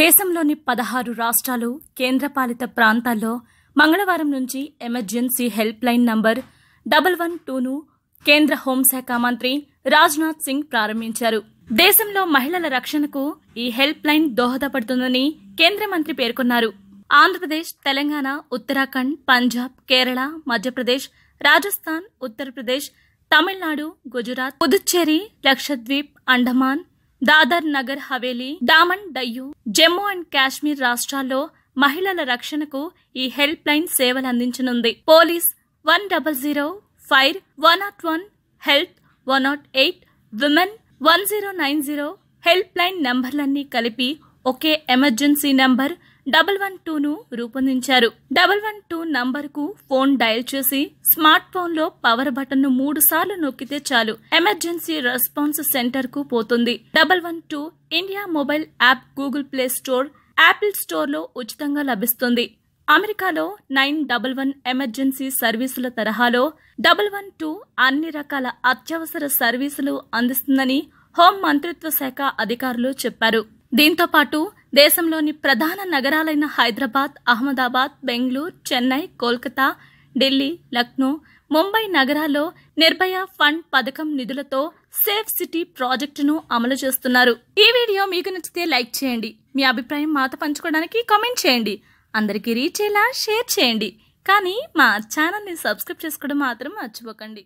దేశంలోని పదహారు రాష్ట్రాలు కేంద్రపాలిత ప్రాంతాల్లో మంగళవారం నుంచి emergency helpline number double one టూను కేంద్ర హోంశాఖ మంత్రి రాజ్నాథ్ సింగ్ ప్రారంభించారు దేశంలో మహిళల రక్షణకు ఈ హెల్ప్ లైన్ దోహదపడుతుందని కేంద్ర మంత్రి పేర్కొన్నారు ఆంధ్రప్రదేశ్ తెలంగాణ ఉత్తరాఖండ్ పంజాబ్ కేరళ మధ్యప్రదేశ్ రాజస్థాన్ ఉత్తరప్రదేశ్ తమిళనాడు గుజరాత్ పుదుచ్చేరి లక్షద్వీప్ అండమాన్ దాదర్ నగర్ హవేలీ డామన్ డయ్యూ జమ్మూ అండ్ కాశ్మీర్ రాష్ట్రాల్లో మహిళల రక్షణకు ఈ హెల్ప్ లైన్ సేవలందించనుంది police one double zero fire one nought one health one nought eight women one zero nine zero helpline నంబర్లన్నీ కలిపి ఒకే ఎమర్జెన్సీ నంబర్ డబల్ వన్ టూను రూపొందించారు డబల్ వన్ టూ నంబర్కు ఫోన్ డయల్ చేసి స్మార్ట్ ఫోన్లో power బటన్ను మూడు సార్లు నొక్కితే చాలు ఎమర్జెన్సీ రెస్పాన్స్ సెంటర్కు పోతుంది double one two India mobile app Google play store Apple స్టోర్లో ఉచితంగా లభిస్తుంది అమెరికాలో నైన్ డబల్ వన్ ఎమర్జెన్సీ సర్వీసుల తరహాలో డబల్ వన్ టూ అన్ని రకాల అత్యవసర సర్వీసులు అందిస్తుందని హోం మంత్రిత్వ శాఖ అధికారులు చెప్పారు దీంతో పాటు దేశంలోని ప్రధాన నగరాలైన హైదరాబాద్ అహ్మదాబాద్ బెంగళూరు చెన్నై కోల్కతా ఢిల్లీ లక్నో ముంబై నగరాల్లో నిర్భయ ఫండ్ పథకం నిధులతో సేఫ్ సిటీ ప్రాజెక్టును అమలు చేస్తున్నారు ఈ వీడియో మీకు నచ్చితే లైక్ చేయండి మీ అభిప్రాయం మాతో పంచుకోవడానికి కామెంట్ చేయండి అందరికీ రీచ్ అయ్యేలా షేర్ చేయండి కానీ మా ఛానల్ని సబ్స్క్రైబ్ చేసుకోవడం మాత్రం మర్చిపోకండి